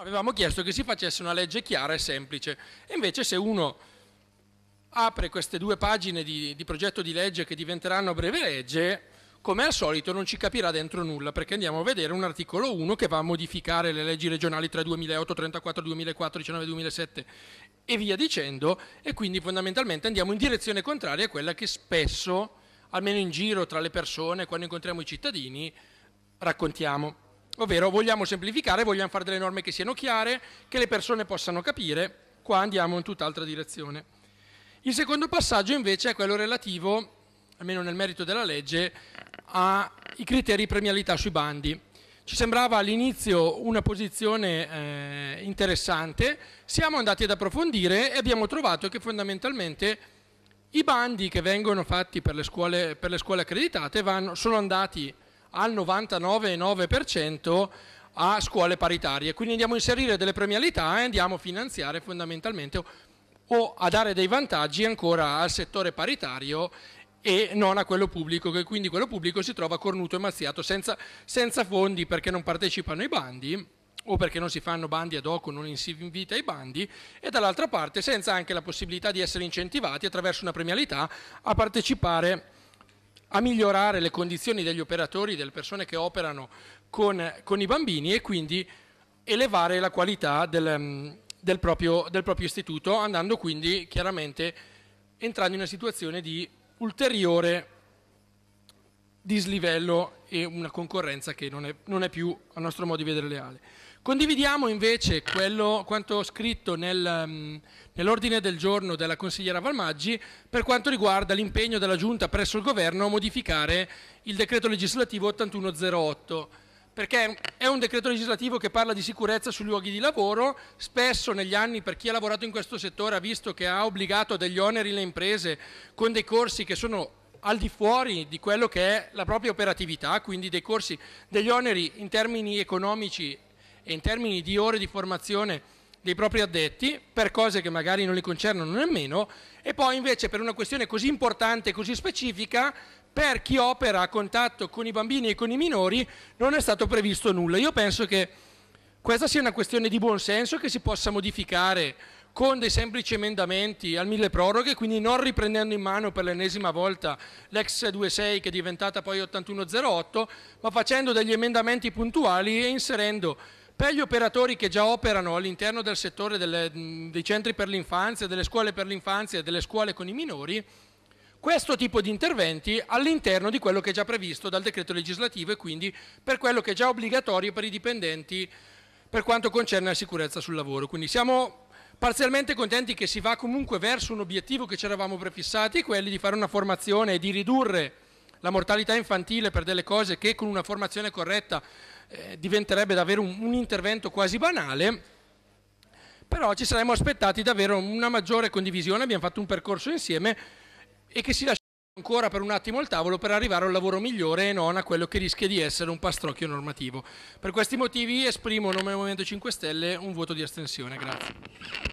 Avevamo chiesto che si facesse una legge chiara e semplice invece se uno apre queste due pagine di, di progetto di legge che diventeranno breve legge, come al solito non ci capirà dentro nulla perché andiamo a vedere un articolo 1 che va a modificare le leggi regionali tra 2008, 34 2004, 19 2007 e via dicendo e quindi fondamentalmente andiamo in direzione contraria a quella che spesso, almeno in giro tra le persone, quando incontriamo i cittadini, raccontiamo. Ovvero vogliamo semplificare, vogliamo fare delle norme che siano chiare, che le persone possano capire, qua andiamo in tutt'altra direzione. Il secondo passaggio invece è quello relativo, almeno nel merito della legge, ai criteri di premialità sui bandi. Ci sembrava all'inizio una posizione eh, interessante, siamo andati ad approfondire e abbiamo trovato che fondamentalmente i bandi che vengono fatti per le scuole, per le scuole accreditate vanno, sono andati al 99,9% a scuole paritarie. Quindi andiamo a inserire delle premialità e andiamo a finanziare fondamentalmente o a dare dei vantaggi ancora al settore paritario e non a quello pubblico, che quindi quello pubblico si trova cornuto e mazziato senza, senza fondi perché non partecipano ai bandi o perché non si fanno bandi ad hoc o non si invita ai bandi e dall'altra parte senza anche la possibilità di essere incentivati attraverso una premialità a partecipare a migliorare le condizioni degli operatori, delle persone che operano con, con i bambini e quindi elevare la qualità del, mm, del, proprio, del proprio istituto, andando quindi chiaramente entrando in una situazione di ulteriore dislivello e una concorrenza che non è, non è, più, a nostro modo di vedere, leale. Condividiamo invece quello, quanto scritto nel, mm, nell'ordine del giorno della consigliera Valmaggi per quanto riguarda l'impegno della Giunta presso il Governo a modificare il decreto legislativo 8108 perché è un decreto legislativo che parla di sicurezza sui luoghi di lavoro, spesso negli anni per chi ha lavorato in questo settore ha visto che ha obbligato a degli oneri le imprese con dei corsi che sono al di fuori di quello che è la propria operatività, quindi dei corsi, degli oneri in termini economici e in termini di ore di formazione dei propri addetti per cose che magari non li concernono nemmeno e poi invece per una questione così importante, così specifica, per chi opera a contatto con i bambini e con i minori non è stato previsto nulla. Io penso che questa sia una questione di buonsenso che si possa modificare con dei semplici emendamenti al mille proroghe, quindi non riprendendo in mano per l'ennesima volta l'ex 26 che è diventata poi 8108, ma facendo degli emendamenti puntuali e inserendo per gli operatori che già operano all'interno del settore delle, dei centri per l'infanzia, delle scuole per l'infanzia e delle scuole con i minori, questo tipo di interventi all'interno di quello che è già previsto dal decreto legislativo e quindi per quello che è già obbligatorio per i dipendenti per quanto concerne la sicurezza sul lavoro. Quindi siamo parzialmente contenti che si va comunque verso un obiettivo che ci eravamo prefissati, quelli di fare una formazione e di ridurre la mortalità infantile per delle cose che con una formazione corretta eh, diventerebbe davvero un, un intervento quasi banale però ci saremmo aspettati davvero una maggiore condivisione, abbiamo fatto un percorso insieme e che si lascia ancora per un attimo il tavolo per arrivare a un lavoro migliore e non a quello che rischia di essere un pastrocchio normativo. Per questi motivi esprimo, a nome del Movimento 5 Stelle, un voto di astensione. Grazie.